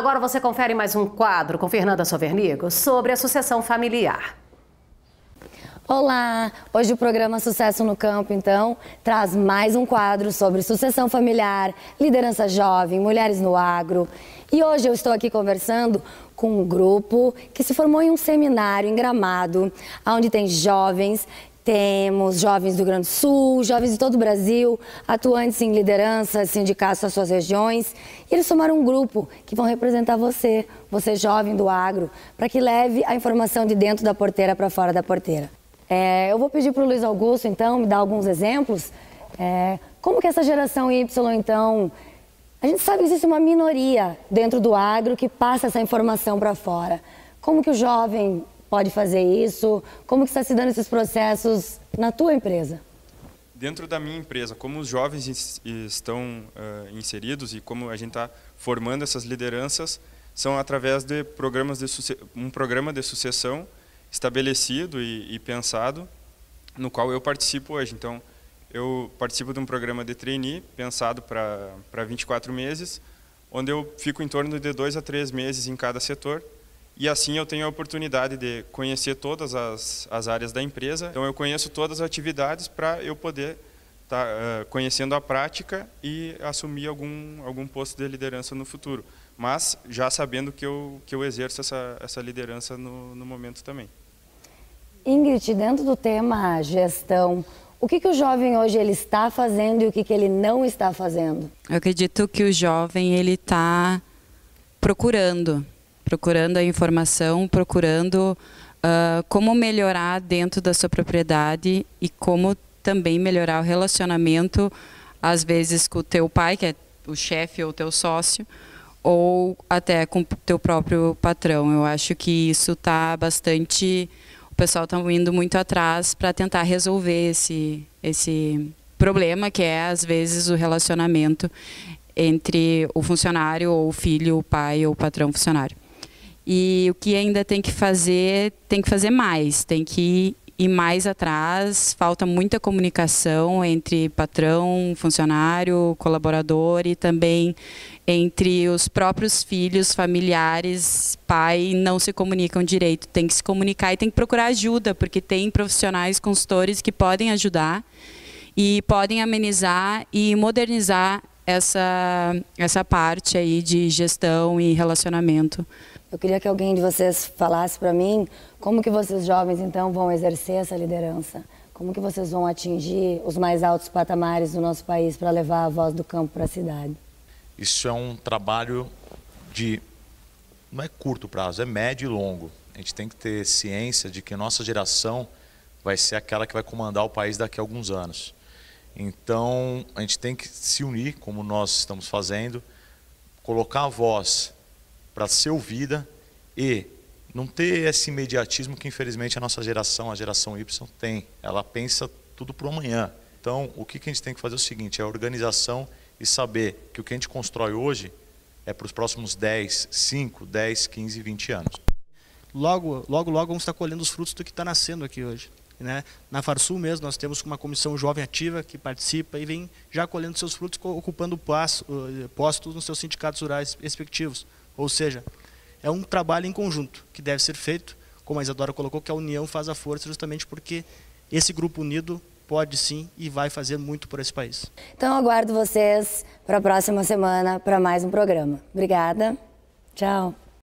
Agora você confere mais um quadro com Fernanda Sovernigo sobre a sucessão familiar. Olá! Hoje o programa Sucesso no Campo, então, traz mais um quadro sobre sucessão familiar, liderança jovem, mulheres no agro. E hoje eu estou aqui conversando com um grupo que se formou em um seminário em Gramado, onde tem jovens temos jovens do Grande Sul, jovens de todo o Brasil, atuantes em lideranças, sindicatos das suas regiões. E eles formaram um grupo que vão representar você, você jovem do agro, para que leve a informação de dentro da porteira para fora da porteira. É, eu vou pedir para o Luiz Augusto, então, me dar alguns exemplos. É, como que essa geração Y, então, a gente sabe que existe uma minoria dentro do agro que passa essa informação para fora. Como que o jovem pode fazer isso? Como que está se dando esses processos na tua empresa? Dentro da minha empresa, como os jovens estão uh, inseridos e como a gente está formando essas lideranças, são através de programas de um programa de sucessão estabelecido e, e pensado, no qual eu participo hoje. Então, eu participo de um programa de trainee pensado para 24 meses, onde eu fico em torno de dois a três meses em cada setor e assim eu tenho a oportunidade de conhecer todas as, as áreas da empresa. Então eu conheço todas as atividades para eu poder estar tá, uh, conhecendo a prática e assumir algum, algum posto de liderança no futuro. Mas já sabendo que eu, que eu exerço essa, essa liderança no, no momento também. Ingrid, dentro do tema gestão, o que, que o jovem hoje ele está fazendo e o que, que ele não está fazendo? Eu acredito que o jovem ele está procurando procurando a informação, procurando uh, como melhorar dentro da sua propriedade e como também melhorar o relacionamento, às vezes com o teu pai, que é o chefe ou teu sócio, ou até com o teu próprio patrão. Eu acho que isso está bastante... O pessoal está indo muito atrás para tentar resolver esse, esse problema que é, às vezes, o relacionamento entre o funcionário ou o filho, o pai ou o patrão funcionário. E o que ainda tem que fazer, tem que fazer mais, tem que ir mais atrás. Falta muita comunicação entre patrão, funcionário, colaborador e também entre os próprios filhos, familiares, pai, não se comunicam direito. Tem que se comunicar e tem que procurar ajuda, porque tem profissionais, consultores que podem ajudar e podem amenizar e modernizar essa, essa parte aí de gestão e relacionamento. Eu queria que alguém de vocês falasse para mim como que vocês jovens então vão exercer essa liderança. Como que vocês vão atingir os mais altos patamares do nosso país para levar a voz do campo para a cidade? Isso é um trabalho de não é curto prazo, é médio e longo. A gente tem que ter ciência de que nossa geração vai ser aquela que vai comandar o país daqui a alguns anos. Então, a gente tem que se unir, como nós estamos fazendo, colocar a voz para ser ouvida e não ter esse imediatismo que, infelizmente, a nossa geração, a geração Y, tem. Ela pensa tudo para o amanhã. Então, o que a gente tem que fazer é o seguinte: é a organização e saber que o que a gente constrói hoje é para os próximos 10, 5, 10, 15, 20 anos. Logo, logo, logo vamos estar colhendo os frutos do que está nascendo aqui hoje. Né? Na Farsul mesmo, nós temos uma comissão jovem ativa que participa e vem já colhendo seus frutos, ocupando postos nos seus sindicatos rurais respectivos. Ou seja, é um trabalho em conjunto que deve ser feito, como a Isadora colocou, que a união faz a força justamente porque esse grupo unido pode sim e vai fazer muito por esse país. Então aguardo vocês para a próxima semana para mais um programa. Obrigada. Tchau.